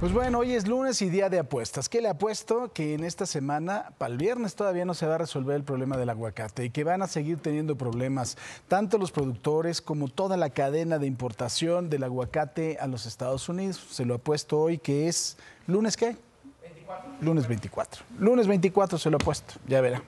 Pues bueno, hoy es lunes y día de apuestas. ¿Qué le apuesto? Que en esta semana, para el viernes, todavía no se va a resolver el problema del aguacate y que van a seguir teniendo problemas tanto los productores como toda la cadena de importación del aguacate a los Estados Unidos. Se lo apuesto hoy que es lunes qué? 24. Lunes 24. Lunes 24 se lo apuesto, ya verá.